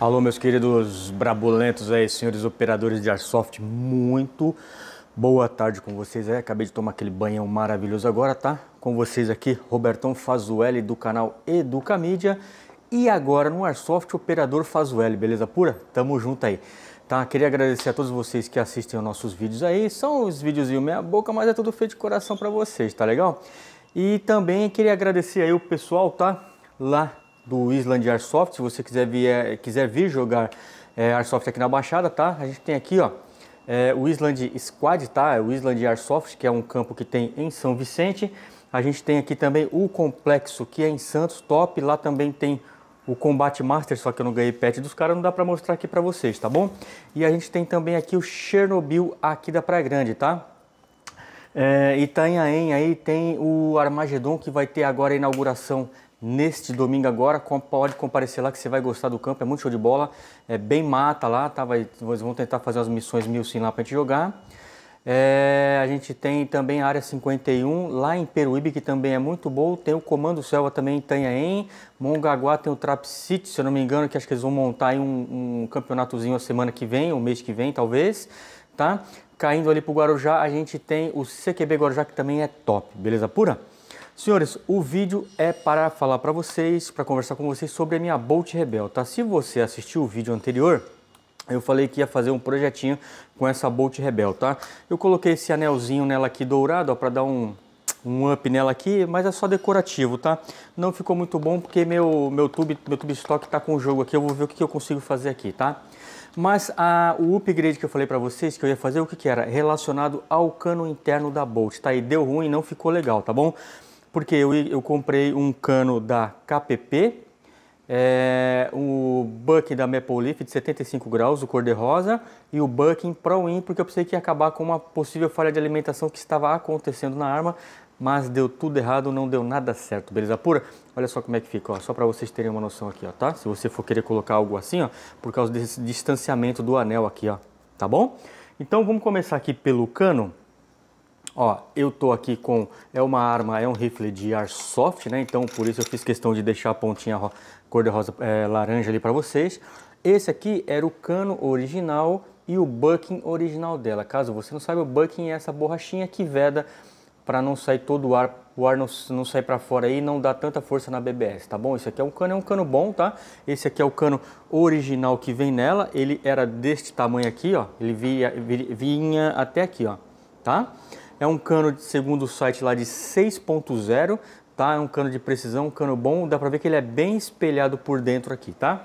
Alô, meus queridos brabolentos aí, senhores operadores de Airsoft, muito boa tarde com vocês aí. Acabei de tomar aquele banho maravilhoso agora, tá? Com vocês aqui, Robertão Fazuelli do canal Educa Media e agora no Airsoft Operador Fazuelli, beleza pura? Tamo junto aí. Tá, queria agradecer a todos vocês que assistem aos nossos vídeos aí. São os videozinhos meia boca, mas é tudo feito de coração para vocês, tá legal? E também queria agradecer aí o pessoal, tá? Lá do Island Airsoft, se você quiser, eh, quiser vir jogar é, Airsoft aqui na Baixada, tá? A gente tem aqui, ó, é, o Island Squad, tá? É o Island Airsoft, que é um campo que tem em São Vicente. A gente tem aqui também o Complexo, que é em Santos, top. Lá também tem o Combat Master, só que eu não ganhei pet dos caras, não dá pra mostrar aqui pra vocês, tá bom? E a gente tem também aqui o Chernobyl aqui da Praia Grande, tá? É, Itanhaém aí tem o Armagedon, que vai ter agora a inauguração neste domingo agora. Pode comparecer lá que você vai gostar do campo, é muito show de bola. É bem mata lá, tá? Vai, vocês vão tentar fazer umas missões mil sim lá pra gente jogar. É, a gente tem também a área 51 lá em Peruíbe, que também é muito bom. Tem o Comando Selva também em Tanhaém. Mongaguá tem o Trap City, se eu não me engano, que acho que eles vão montar aí um, um campeonatozinho a semana que vem, ou mês que vem, talvez. Tá? Caindo ali pro Guarujá, a gente tem o CQB Guarujá, que também é top. Beleza pura? Senhores, o vídeo é para falar para vocês, para conversar com vocês sobre a minha Bolt Rebel, tá? Se você assistiu o vídeo anterior, eu falei que ia fazer um projetinho com essa Bolt Rebel, tá? Eu coloquei esse anelzinho nela aqui dourado, ó, para dar um, um up nela aqui, mas é só decorativo, tá? Não ficou muito bom porque meu, meu tube meu tube stock tá com o jogo aqui, eu vou ver o que, que eu consigo fazer aqui, tá? Mas a, o upgrade que eu falei para vocês que eu ia fazer, o que, que era? Relacionado ao cano interno da Bolt, tá? E deu ruim, não ficou legal, tá bom? porque eu, eu comprei um cano da KPP, é, o Bucking da Maple Leaf de 75 graus, o cor-de-rosa, e o Bucking pro in porque eu pensei que ia acabar com uma possível falha de alimentação que estava acontecendo na arma, mas deu tudo errado, não deu nada certo, beleza pura? Olha só como é que fica, ó, só para vocês terem uma noção aqui, ó, tá? Se você for querer colocar algo assim, ó, por causa desse distanciamento do anel aqui, ó, tá bom? Então vamos começar aqui pelo cano. Ó, eu tô aqui com, é uma arma, é um rifle de airsoft, né? Então por isso eu fiz questão de deixar a pontinha cor de rosa, é, laranja ali para vocês. Esse aqui era o cano original e o bucking original dela. Caso você não saiba, o bucking é essa borrachinha que veda para não sair todo o ar, o ar não, não sair para fora aí, não dá tanta força na BBS, tá bom? Esse aqui é um cano, é um cano bom, tá? Esse aqui é o cano original que vem nela, ele era deste tamanho aqui, ó, ele via, vinha até aqui, ó, Tá? É um cano, segundo o site lá, de 6.0, tá? É um cano de precisão, um cano bom. Dá pra ver que ele é bem espelhado por dentro aqui, tá?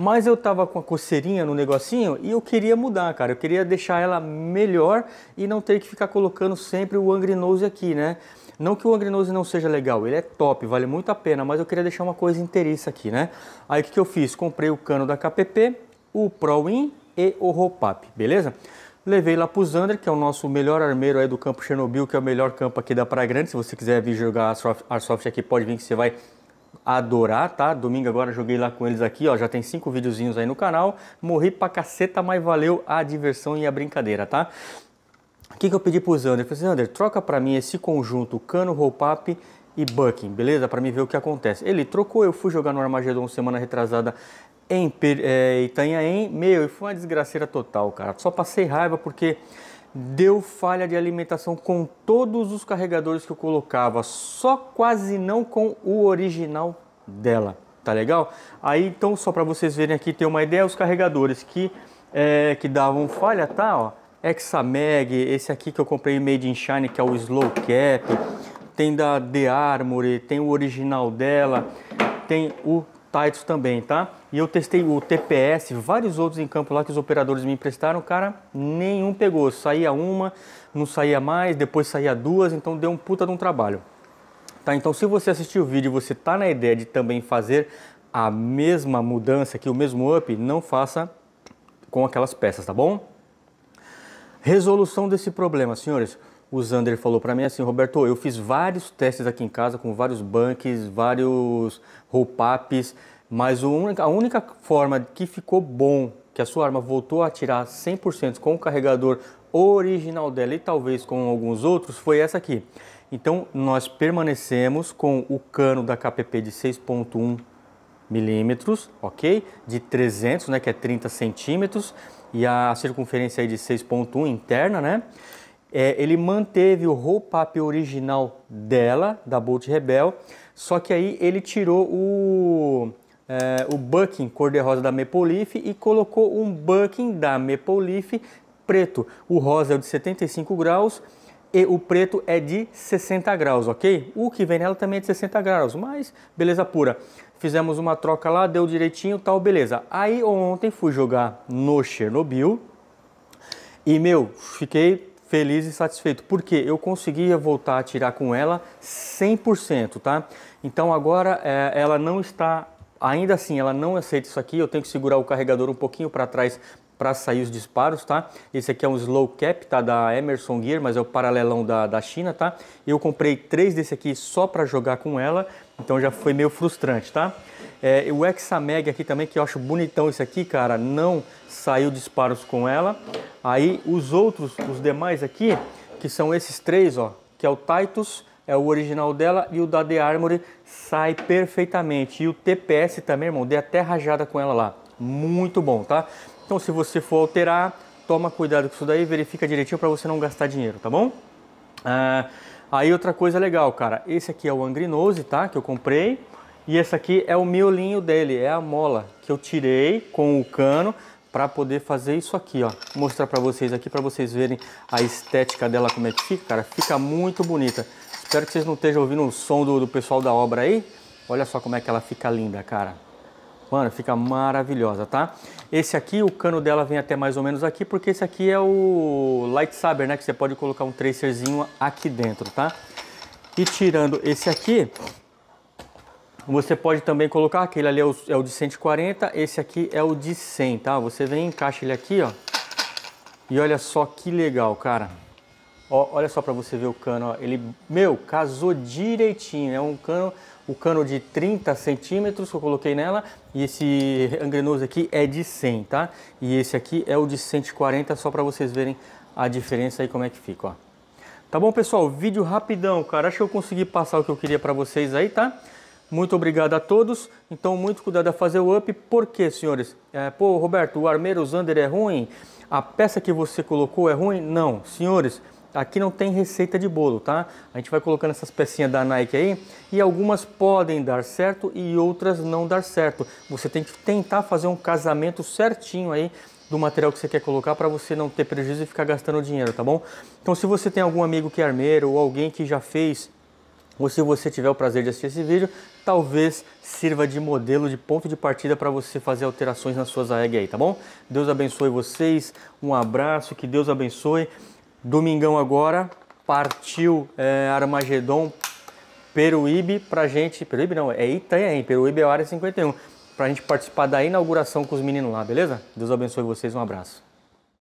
mas eu tava com a coceirinha no negocinho e eu queria mudar, cara. Eu queria deixar ela melhor e não ter que ficar colocando sempre o Angry Nose aqui, né? Não que o Angry Nose não seja legal, ele é top, vale muito a pena, mas eu queria deixar uma coisa inteiriça aqui, né? Aí o que, que eu fiz? Comprei o cano da KPP, o ProWin e o Ropap, beleza? Levei lá pro Zander, que é o nosso melhor armeiro aí do campo Chernobyl, que é o melhor campo aqui da Praia Grande. Se você quiser vir jogar Arsoft aqui, pode vir que você vai adorar, tá? Domingo agora joguei lá com eles aqui, ó, já tem cinco videozinhos aí no canal. Morri pra caceta, mas valeu a diversão e a brincadeira, tá? O que, que eu pedi pro Zander? Eu falei, Zander, troca pra mim esse conjunto cano, roll-up e bucking, beleza? Pra mim ver o que acontece. Ele trocou, eu fui jogar no Armagedon semana retrasada, em é, Itanhaém, meu, e foi uma desgraceira total, cara. Só passei raiva porque deu falha de alimentação com todos os carregadores que eu colocava, só quase não com o original dela, tá legal? Aí então só para vocês verem aqui ter uma ideia os carregadores que é, que davam falha, tá, ó. Exameg, esse aqui que eu comprei made in China, que é o Slow Cap, tem da The Armory, tem o original dela, tem o Taitos também, tá? E eu testei o TPS, vários outros em campo lá que os operadores me emprestaram, cara, nenhum pegou. Saía uma, não saía mais, depois saía duas, então deu um puta de um trabalho. Tá? Então se você assistiu o vídeo e você tá na ideia de também fazer a mesma mudança aqui, o mesmo up, não faça com aquelas peças, tá bom? Resolução desse problema, senhores o Zander falou para mim assim, Roberto, eu fiz vários testes aqui em casa com vários bunks, vários roll mas a única forma que ficou bom, que a sua arma voltou a atirar 100% com o carregador original dela e talvez com alguns outros, foi essa aqui. Então nós permanecemos com o cano da KPP de 6.1 milímetros, ok? De 300, né, que é 30 centímetros, e a circunferência aí de 6.1 interna, né? é, ele manteve o roll-up original dela, da Bolt Rebel, só que aí ele tirou o, é, o bucking cor-de-rosa da Maple Leaf e colocou um bucking da Maple Leaf preto. O rosa é de 75 graus e o preto é de 60 graus, ok? O que vem nela também é de 60 graus, mas beleza pura. Fizemos uma troca lá, deu direitinho, tal, beleza. Aí ontem fui jogar no Chernobyl e, meu, fiquei feliz e satisfeito, porque eu conseguia voltar a tirar com ela 100%, tá? Então agora é, ela não está, ainda assim, ela não aceita isso aqui, eu tenho que segurar o carregador um pouquinho para trás para sair os disparos, tá? Esse aqui é um slow cap, tá? Da Emerson Gear, mas é o paralelão da, da China, tá? Eu comprei três desse aqui só para jogar com ela então já foi meio frustrante, tá? É, o Exameg aqui também, que eu acho bonitão isso aqui, cara, não saiu disparos com ela. Aí os outros, os demais aqui, que são esses três, ó, que é o Titus, é o original dela, e o da The Armory sai perfeitamente. E o TPS também, irmão, dei até rajada com ela lá. Muito bom, tá? Então se você for alterar, toma cuidado com isso daí, verifica direitinho para você não gastar dinheiro, tá bom? Ah, uh... Aí outra coisa legal, cara, esse aqui é o Angrinose, tá? Que eu comprei. E esse aqui é o miolinho dele, é a mola que eu tirei com o cano para poder fazer isso aqui, ó. Vou mostrar para vocês aqui, para vocês verem a estética dela como é que fica, cara. Fica muito bonita. Espero que vocês não estejam ouvindo o som do, do pessoal da obra aí. Olha só como é que ela fica linda, cara. Mano, fica maravilhosa, tá? Esse aqui, o cano dela vem até mais ou menos aqui, porque esse aqui é o lightsaber, né? Que você pode colocar um tracerzinho aqui dentro, tá? E tirando esse aqui, você pode também colocar, aquele ali é o, é o de 140, esse aqui é o de 100, tá? Você vem, encaixa ele aqui, ó. E olha só que legal, cara. Ó, olha só para você ver o cano, ó. ele, meu, casou direitinho, é um cano, o cano de 30 centímetros que eu coloquei nela e esse angrenoso aqui é de 100, tá? E esse aqui é o de 140, só para vocês verem a diferença aí como é que fica, ó. Tá bom, pessoal? Vídeo rapidão, cara, acho que eu consegui passar o que eu queria para vocês aí, tá? Muito obrigado a todos. Então, muito cuidado a fazer o up. Por quê, senhores? É, pô, Roberto, o armeiro Zander é ruim? A peça que você colocou é ruim? Não. Senhores, Aqui não tem receita de bolo, tá? A gente vai colocando essas pecinhas da Nike aí e algumas podem dar certo e outras não dar certo. Você tem que tentar fazer um casamento certinho aí do material que você quer colocar para você não ter prejuízo e ficar gastando dinheiro, tá bom? Então se você tem algum amigo que é armeiro ou alguém que já fez ou se você tiver o prazer de assistir esse vídeo, talvez sirva de modelo, de ponto de partida para você fazer alterações nas suas AEG aí, tá bom? Deus abençoe vocês, um abraço, que Deus abençoe. Domingão agora, partiu é, Armagedon, Peruíbe, pra gente... Peruíbe não, é Itanhaém, Peruíbe é a área 51. Pra gente participar da inauguração com os meninos lá, beleza? Deus abençoe vocês, um abraço.